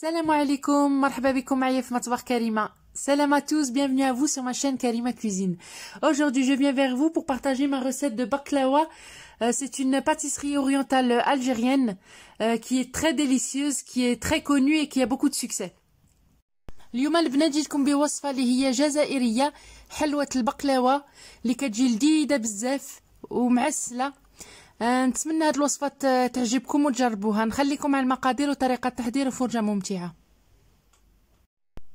Salam alaikum, marhaba bikoum في مطبخ Karima. Salam à tous, bienvenue à vous sur ma chaîne Karima Cuisine. Aujourd'hui, je viens vers vous pour partager ma recette de baklawa. Euh, c'est une pâtisserie orientale algérienne euh, qui est très délicieuse, qui est très connue et qui a beaucoup de succès. اليوم البنات بوصفة اللي هي جزائرية حلوة البقلاوة اللي كتجي بزاف ومعسلة آه، نتمنى هذه الوصفة آه، تعجبكم وتجربوها نخليكم على المقادير وطريقة تحضير وفرجة ممتعة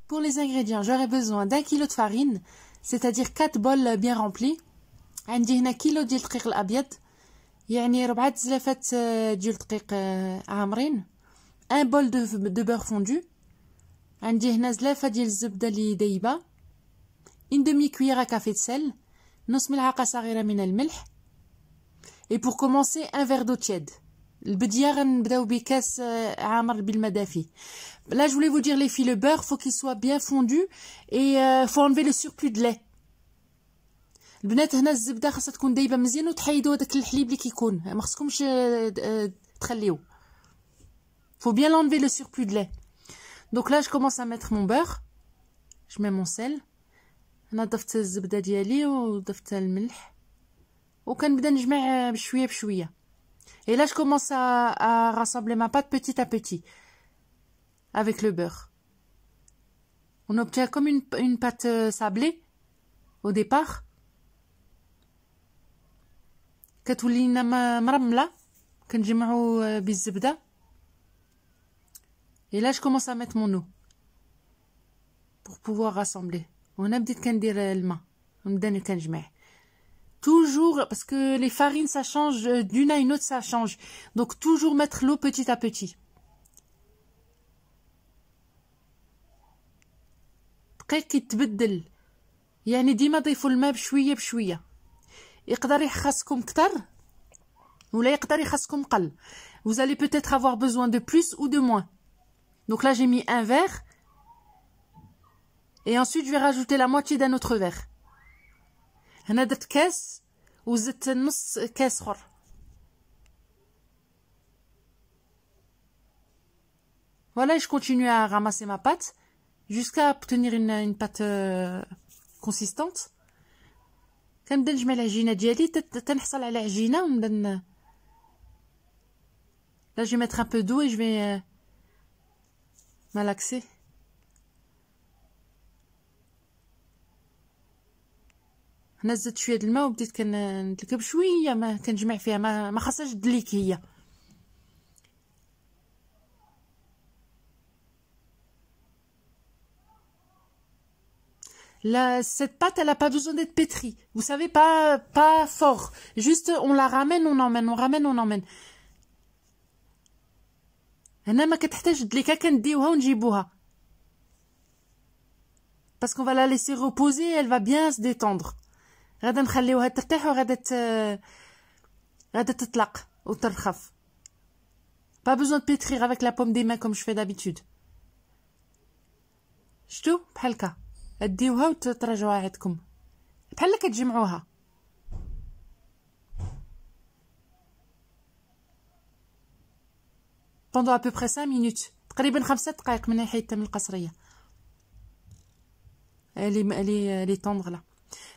Pour les ingrédients, j'aurai besoin d'un kilo de farine, c'est-à-dire 4 bols bien remplis. عندي هنا كيلو ديال الدقيق الابيض يعني ربعة زلافات آه، ديال الدقيق عامرين ان بول دو دو بور فوندو عندي هنا زلافه ديال الزبده اللي دايبه ان دومي كويرا كافي دسل نص ملعقه صغيره من الملح Et pour commencer, un verre d'eau tiède. Euh, là, je voulais vous dire, les filles, le beurre, faut qu'il soit bien fondu et euh, faut enlever le surplus de lait. Euh, faut bien enlever le surplus de lait donc là je commence à mettre mon beurre je mets mon sel وكنبدا نجمع et là je commence à, rassembler ma pâte petit à petit avec le beurre on obtient comme une, pâte euh, sablée au départ euh, et là je commence à mettre mon eau pour pouvoir rassembler on a بديت كندير الماء le كنجمع toujours, parce que les farines, ça change, euh, d'une à une autre, ça change. Donc, toujours mettre l'eau petit à petit. vous allez peut-être avoir besoin de plus ou de moins donc là j'ai mis un verre et ensuite je vais rajouter la moitié d'un autre verre هنا درت كاس وزدت نص كاس اخر Voilà, je continue à ramasser ma pâte jusqu'à obtenir une, une pâte consistante. كنبدا نجمع العجينه ديالي تنحصل على عجينه ونبدا Là, je vais mettre un peu d'eau et je vais malaxer. نزلت شويه الماء وبديت كندلكها شويه ما كنجمع فيها ما, ما خاصهاش دليك هي La, cette pâte, elle n'a pas besoin d'être pétrie. Vous savez, pas, pas fort. Juste, on la ramène, on emmène, on ramène, on emmène. هنا ما كتحتاج دليكه كنديوها ونجيبوها parce qu'on va la laisser reposer elle va bien se détendre غادا نخليوها ترتاح وغادا ت... غادا تطلق وترخف با بوزون دو افيك لا بوم دي مان كوم جو في دابيتود شتو بحال هكا ديوها وتترجعوها عندكم بحال كتجمعوها بوندو ا بوبري 5 مينوت تقريبا خمسة دقائق من ناحيه تم القصريه لي لي لي لا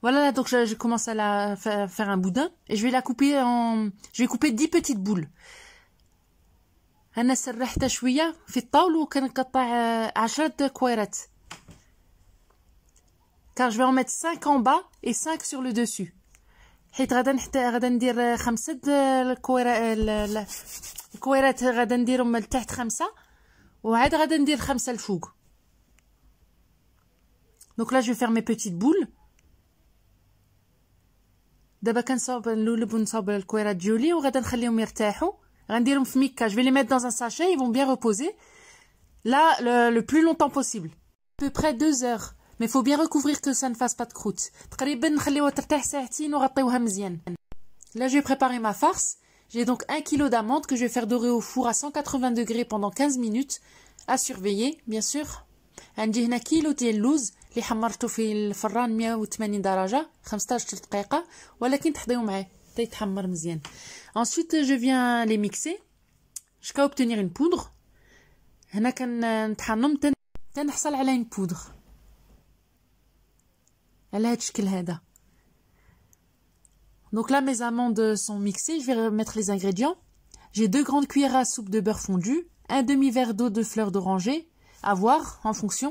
Voilà, là, donc je, je, commence à la faire, faire, un boudin et je vais la couper en, je vais couper 10 petites boules. انا سرحتها شويه في الطاول وكنقطع 10 كويرات car je vais en mettre 5 en bas et 5 sur le dessus حيت غادا 5 غادا ندير خمسه الكويرا الكويرات غادا نديرهم لتحت خمسه وعاد غادا ندير خمسه لفوق donc là je vais faire mes petites boules je vais les mettre dans un sachet ils vont bien reposer. Là, le plus longtemps possible. ان peu près 2 heures mais il faut bien recouvrir que ça ne fasse pas de croûte تقريبا نخليوها ترتاح ساعتين ma farce j'ai donc 1 kilo d'amande que je vais faire dorer au four à 180 degrés pendant 15 minutes à surveiller bien sûr عندي هنا kilo de اللي حمرته في الفران 180 درجه 15 دقيقه ولكن تحضيو معاه حتى يتحمر مزيان ensuite je viens les mixer jusqu'à obtenir une poudre هنا كنتحنم تنحصل على une poudre على هذا الشكل هذا Donc là, mes amandes sont mixées. Je vais remettre les ingrédients. J'ai deux grandes cuillères à soupe de beurre fondu, un demi-verre d'eau de fleur d'oranger, à voir en fonction,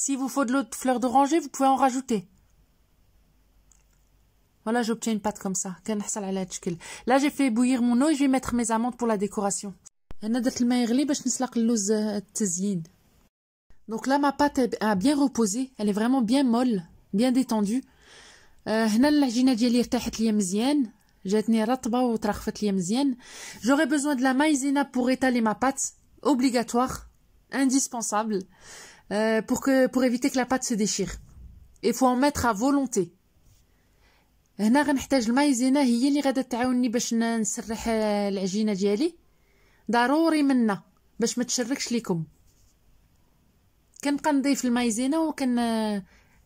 Si vous faut de l'eau de fleur d'oranger, vous pouvez en rajouter. Voilà, j'obtiens une pâte comme ça. Là, j'ai fait bouillir mon eau et je vais mettre mes amandes pour la décoration. Euh, Donc là, ma pâte a bien reposé. Elle est vraiment bien molle, bien détendue. Euh, J'aurai besoin de la maïzena pour étaler ma pâte. Obligatoire. Indispensable. Euh, pour, que, pour éviter que la pâte se déchire. Il faut en mettre à volonté. هنا غنحتاج المايزينا هي اللي غادا تعاوني باش نسرح آه، العجينه ديالي ضروري منا باش ما تشركش ليكم كنبقى نضيف المايزينا وكن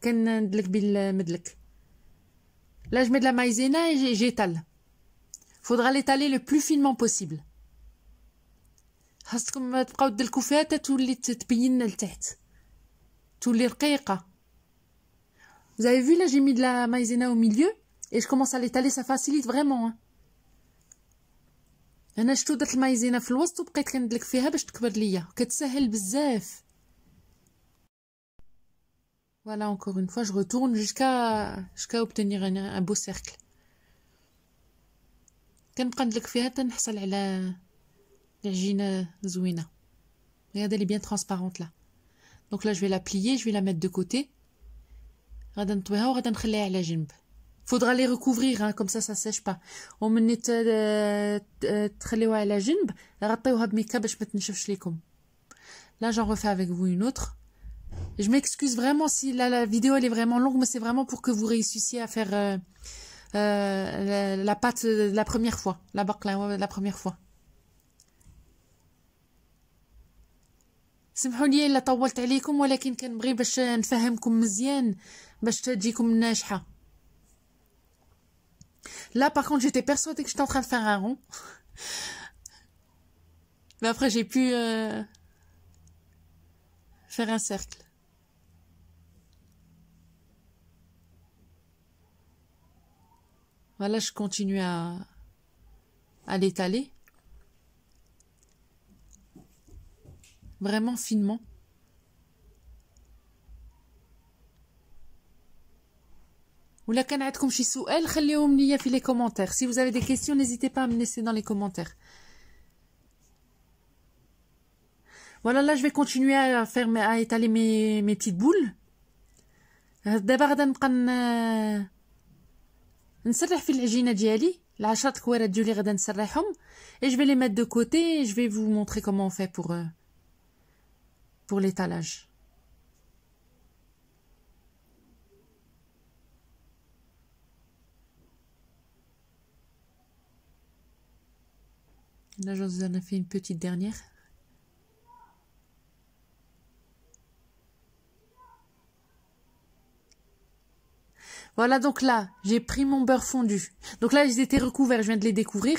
كندلك بالمدلك لا جمي لا يجي جيتال فودغا تالي لو بلو فينمون بوسيبل خاصكم تبقاو دير فيها تولي تبين لتحت tous Vous avez vu là, j'ai mis de la maïzena au milieu et je commence à l'étaler, ça facilite vraiment. Hein. Je mets la maïzena au milieu et je vais prendre la fille pour que tu aies de la Voilà, encore une fois, je retourne jusqu'à jusqu'à obtenir un, beau cercle. Quand je prends la fille, je la gine zouina. Regardez, elle est bien transparente là. Donc là, je vais la plier, je vais la mettre de côté. Faudra les recouvrir, hein, comme ça, ça sèche pas. Bah, là, j'en refais avec vous une autre. Je m'excuse vraiment si la vidéo est vraiment longue, mais c'est vraiment pour que vous réussissiez à faire euh, euh, la, pâte la première fois, la barque la première fois. Là, par contre, j'étais persuadée que j'étais en train de faire un rond. Mais après, j'ai pu euh, faire un cercle. Voilà, je continue à, à l'étaler. vraiment finement. ولا كان عندكم شي سؤال vous avez des questions n'hésitez pas à me laisser dans les commentaires voilà là je vais continuer à faire étaler mes petites boules euh, et je vais les mettre de côté je vais vous montrer comment on fait pour euh, l'étalage. Là, j'en en ai fait une petite dernière. Voilà donc là, j'ai pris mon beurre fondu. Donc là, ils étaient recouverts, je viens de les découvrir.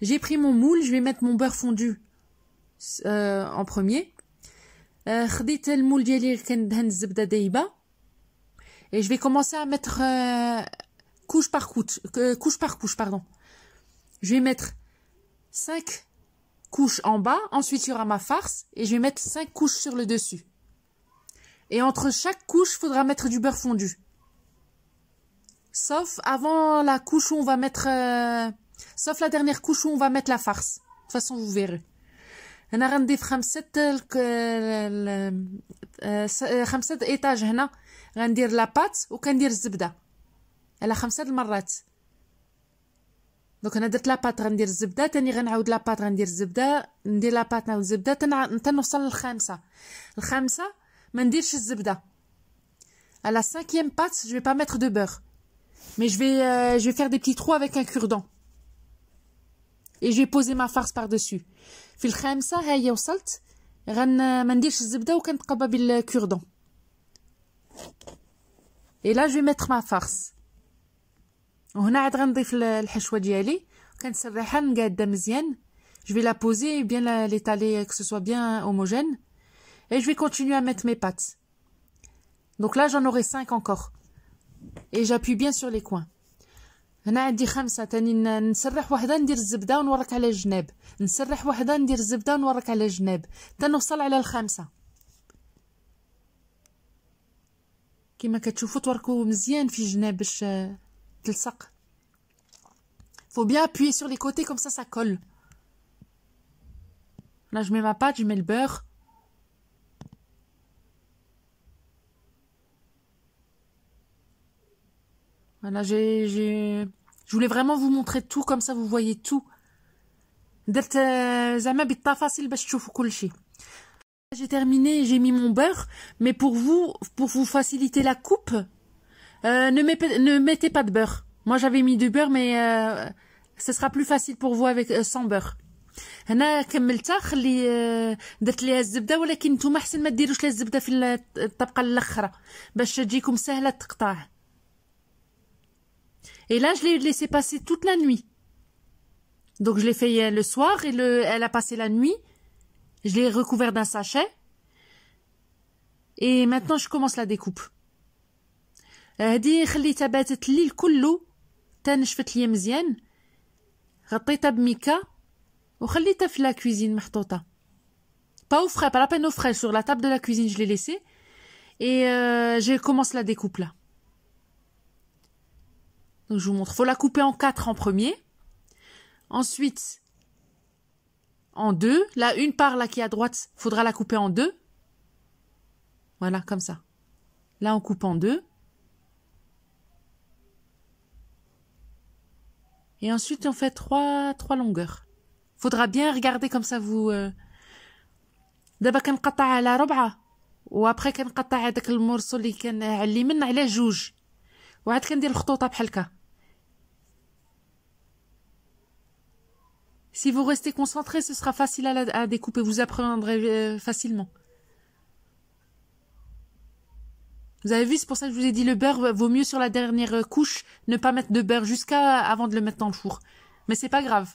J'ai pris mon moule, je vais mettre mon beurre fondu. Euh, en premier. Euh, et je vais commencer à mettre euh, couche par couche, couche par couche, pardon. Je vais mettre 5 couches en bas, ensuite il y aura ma farce, et je vais mettre cinq couches sur le dessus. Et entre chaque couche, il faudra mettre du beurre fondu. Sauf avant la couche où on va mettre... sauf la dernière couche où on va mettre la farce. De toute façon, vous verrez. هنا غنضيف خمسة آه، خمسة ايطاج هنا غندير لاباط وكندير الزبده على خمسة المرات دونك انا درت لاباط غندير الزبده تاني غنعاود لاباط غندير الزبده ندير لاباط نعاود الزبده تنع... تنوصل للخامسه الخامسه ما نديرش الزبده على 5 باط جو با ميتر دو بوغ مي جو vais euh, je دي بتي des petits ان avec et je vais poser ma farce par-dessus. Et là, je vais mettre ma farce. je vais la poser bien l'étaler euh, que ce soit bien homogène et je vais continuer à mettre mes pattes donc là j'en aurai 5 encore et j'appuie bien sur les coins هنا عندي خمسة تاني نسرح وحدة ندير الزبدة ونورك على الجناب نسرح وحدة ندير الزبدة ونورك على الجناب تنوصل على الخمسة كما كتشوفوا توركو مزيان في الجناب باش آه، تلصق فو بيان ابوي سور لي كوتي كوم سا سا كول là je mets ma pâte Voilà, j'ai... j'ai, Je voulais vraiment vous montrer tout, comme ça vous voyez tout. Euh, bah, j'ai terminé, j'ai mis mon beurre, mais pour vous, pour vous faciliter la coupe, euh, ne, mettez, pas de beurre. Moi j'avais mis du beurre, mais euh, ce sera plus facile pour vous avec euh, sans beurre. هنا كملتها خلي درت ليها الزبده ولكن نتوما احسن ما ديروش لها الزبده في الطبقه الاخره باش تجيكم سهله تقطعها et là, je l'ai laissé passer toute la nuit. Donc je l'ai fait euh, le soir et elle a passé la nuit. Je l'ai recouvert d'un sachet. Et maintenant, je commence la découpe. Pas au frais, pas la peine au frais. Sur la table de la cuisine, je l'ai laissé et euh, je commence la découpe là donc je vous montre. Faut la couper en quatre en premier. Ensuite, en deux. Là, une part là qui est à droite, faudra la couper en deux. Voilà, comme ça. Là, on coupe en deux. Et ensuite, on fait trois, trois longueurs. Faudra bien regarder comme ça vous. Euh, on si vous restez concentré, ce sera facile à, découper, vous apprendrez euh, facilement. Vous avez vu, c'est pour ça que je vous ai dit le beurre vaut mieux sur la dernière couche, ne pas mettre de beurre jusqu'à avant de le mettre dans le four. Mais c'est pas grave.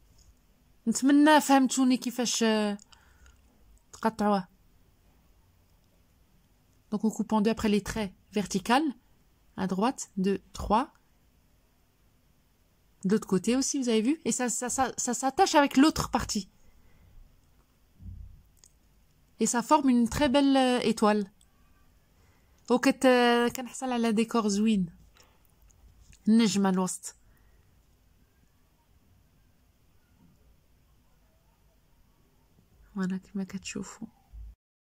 Donc on coupe en deux après les traits verticales, à droite, deux, trois. De l'autre côté aussi, vous avez vu Et ça, ça, s'attache avec l'autre partie. Et ça forme une très belle euh, étoile. وكت euh, la décor ديكور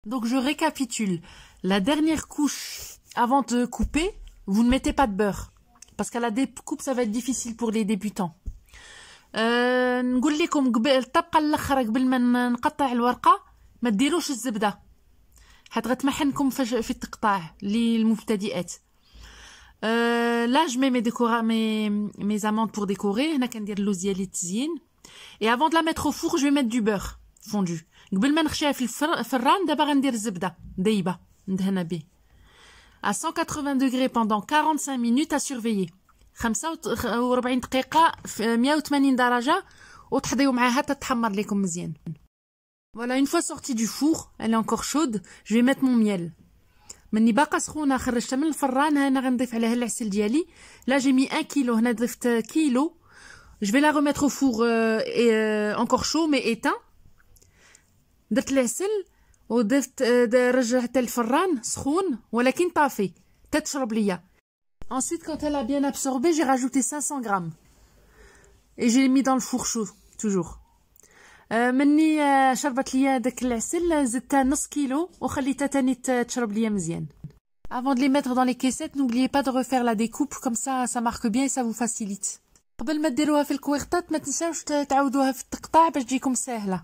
Donc je récapitule. La dernière couche avant de couper, vous ne mettez pas de beurre parce qu'à la découpe ça va être difficile pour les débutants. Euh, et avant de la mettre au four je vais mettre du beurre fondu قبل ما نخشيها في الفر... الفران دابا غندير الزبده دايبه ندهن به à 180 degrés pendant 45 minutes à surveiller 45 دقيقه في 180 درجه وتحضيو معاها تحمر لكم مزيان Voilà, une fois sortie du four, elle est encore chaude, je vais mettre mon miel. مني باقا سخونه خرجتها من الفران هنا غنضيف عليها العسل ديالي لا جي مي 1 كيلو هنا ضفت كيلو Je vais لا remettre au four euh, et, euh, encore chaud mais éteint درت العسل ودرت رجع حتى الفران سخون ولكن طافي تتشرب ليا ensuite quand elle a bien absorbé j'ai rajouté 500 grammes et j'ai mis dans le four chaud toujours مني شربت ليا داك العسل زدتها نص كيلو وخليتها تاني تشرب ليا مزيان Avant de les mettre dans les caissettes, n'oubliez pas de refaire la découpe, comme ça, ça marque bien et ça vous facilite. قبل ما ديروها في الكويرتات ما تنساوش تعاودوها في التقطاع باش تجيكم ساهله